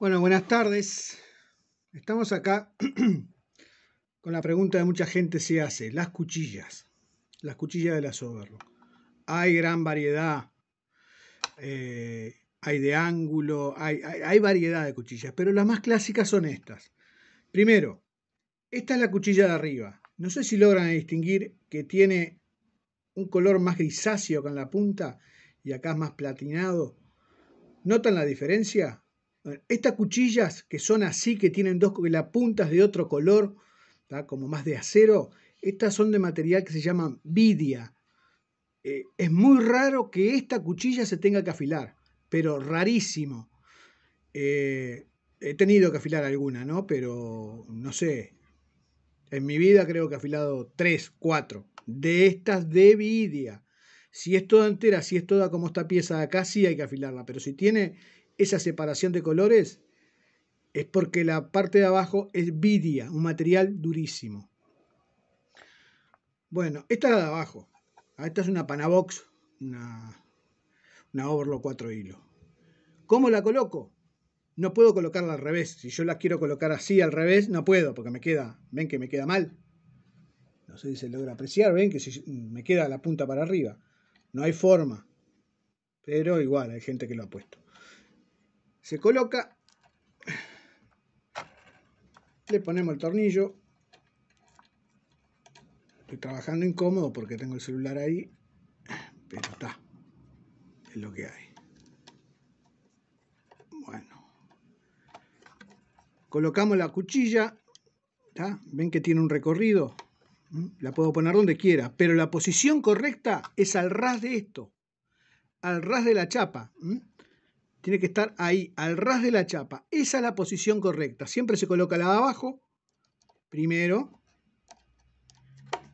Bueno, buenas tardes. Estamos acá con la pregunta de mucha gente se hace, las cuchillas, las cuchillas de la Overlock. Hay gran variedad, eh, hay de ángulo, hay, hay variedad de cuchillas, pero las más clásicas son estas. Primero, esta es la cuchilla de arriba. No sé si logran distinguir que tiene un color más grisáceo con la punta y acá es más platinado. ¿Notan la diferencia? Estas cuchillas que son así, que tienen dos, que la punta de otro color, como más de acero, estas son de material que se llama vidia. Eh, es muy raro que esta cuchilla se tenga que afilar, pero rarísimo. Eh, he tenido que afilar alguna, ¿no? Pero no sé. En mi vida creo que he afilado tres, cuatro de estas de vidia. Si es toda entera, si es toda como esta pieza de acá, sí hay que afilarla, pero si tiene esa separación de colores es porque la parte de abajo es vidia, un material durísimo. Bueno, esta es la de abajo. Ah, esta es una Panabox, una, una Overlo 4 hilo ¿Cómo la coloco? No puedo colocarla al revés. Si yo la quiero colocar así al revés, no puedo, porque me queda, ven que me queda mal. No sé si se logra apreciar, ven que si mm, me queda la punta para arriba. No hay forma. Pero igual, hay gente que lo ha puesto se coloca, le ponemos el tornillo, estoy trabajando incómodo porque tengo el celular ahí, pero está, es lo que hay. Bueno, colocamos la cuchilla, ven que tiene un recorrido, ¿Mm? la puedo poner donde quiera, pero la posición correcta es al ras de esto, al ras de la chapa. ¿Mm? Tiene que estar ahí, al ras de la chapa. Esa es la posición correcta. Siempre se coloca la de abajo. Primero.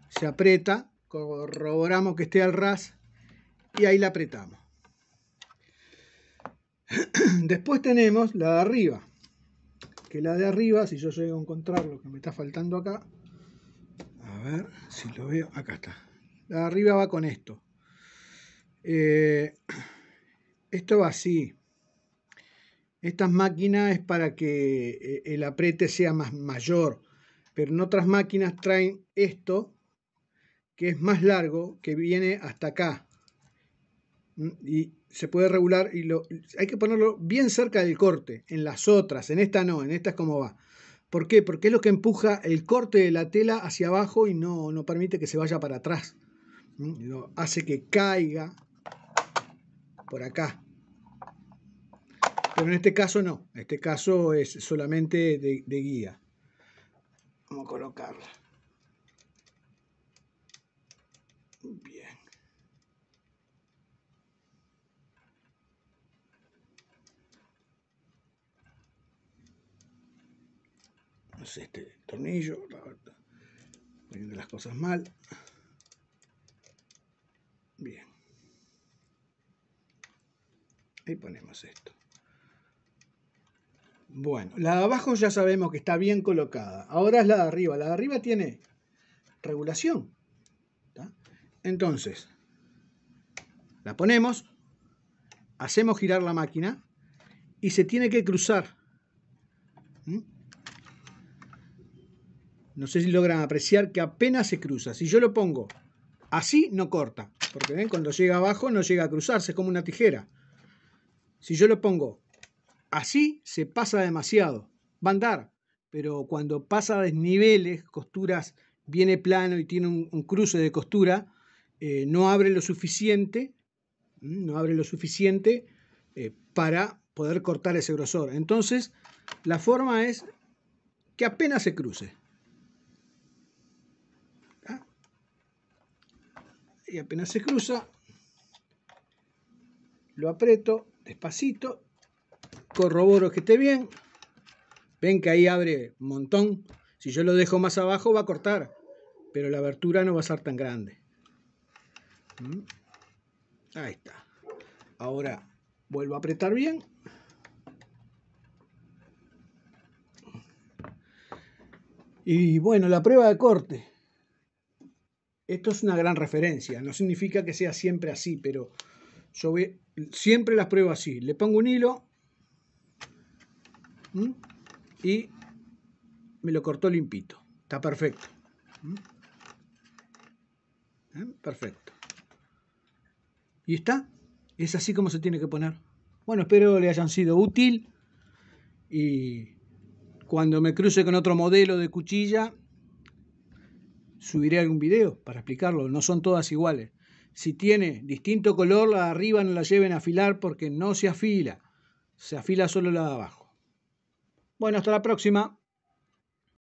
Se aprieta. Corroboramos que esté al ras. Y ahí la apretamos. Después tenemos la de arriba. Que la de arriba, si yo llego a encontrar lo que me está faltando acá. A ver si lo veo. Acá está. La de arriba va con esto. Eh, esto va así. Estas máquinas es para que eh, el apriete sea más mayor, pero en otras máquinas traen esto que es más largo, que viene hasta acá. Mm, y se puede regular y hay que ponerlo bien cerca del corte. En las otras, en esta no, en esta es como va. ¿Por qué? Porque es lo que empuja el corte de la tela hacia abajo y no, no permite que se vaya para atrás. Mm, lo hace que caiga por acá. Pero en este caso no, en este caso es solamente de, guía. Vamos a colocarla. Bien. Es este tornillo, la poniendo las cosas mal. Bien. Y ponemos esto. Bueno, la de abajo ya sabemos que está bien colocada. Ahora es la de arriba. La de arriba tiene regulación. Entonces, la ponemos, hacemos girar la máquina y se tiene que cruzar. No sé si logran apreciar que apenas se cruza. Si yo lo pongo así, no corta. Porque ¿ven? cuando llega abajo no llega a cruzarse, es como una tijera. Si yo lo pongo Así se pasa demasiado. Va a andar, pero cuando pasa desniveles, costuras, viene plano y tiene un, cruce de costura, eh, no abre lo suficiente, mm, no abre lo suficiente eh, para poder cortar ese grosor. Entonces, la forma es que apenas se cruce. ¿Ah? Y apenas se cruza, lo aprieto despacito corroboro que esté bien. Ven que ahí abre un montón. Si yo lo dejo más abajo va a cortar, pero la abertura no va a ser tan grande. ¿Mm? Ahí está. Ahora vuelvo a apretar bien. Y bueno, la prueba de corte. Esto es una gran referencia. No significa que sea siempre así, pero yo ve siempre las pruebo así. Le pongo un hilo, y me lo cortó limpito. Está perfecto. ¿Eh? Perfecto. Y está. Es así como se tiene que poner. Bueno, espero le hayan sido útil. Y cuando me cruce con otro modelo de cuchilla, subiré algún video para explicarlo. No son todas iguales. Si tiene distinto color, la de arriba no la lleven a afilar porque no se afila. Se afila solo la de abajo. Bueno, hasta la próxima.